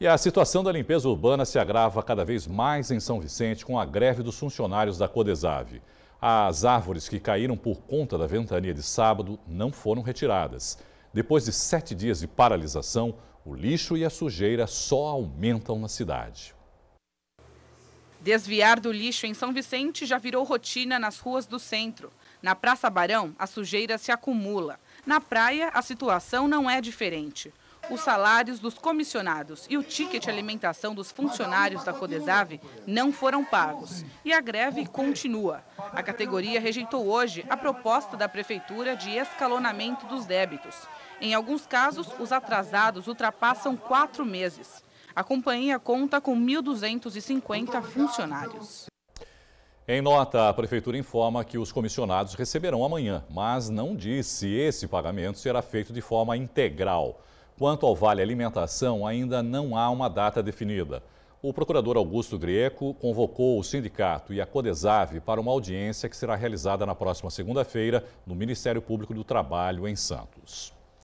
E a situação da limpeza urbana se agrava cada vez mais em São Vicente com a greve dos funcionários da Codesave. As árvores que caíram por conta da ventania de sábado não foram retiradas. Depois de sete dias de paralisação, o lixo e a sujeira só aumentam na cidade. Desviar do lixo em São Vicente já virou rotina nas ruas do centro. Na Praça Barão, a sujeira se acumula. Na praia, a situação não é diferente. Os salários dos comissionados e o ticket alimentação dos funcionários da Codesave não foram pagos. E a greve continua. A categoria rejeitou hoje a proposta da Prefeitura de escalonamento dos débitos. Em alguns casos, os atrasados ultrapassam quatro meses. A companhia conta com 1.250 funcionários. Em nota, a Prefeitura informa que os comissionados receberão amanhã, mas não diz se esse pagamento será feito de forma integral. Quanto ao Vale Alimentação, ainda não há uma data definida. O procurador Augusto Greco convocou o sindicato e a Codesave para uma audiência que será realizada na próxima segunda-feira no Ministério Público do Trabalho, em Santos.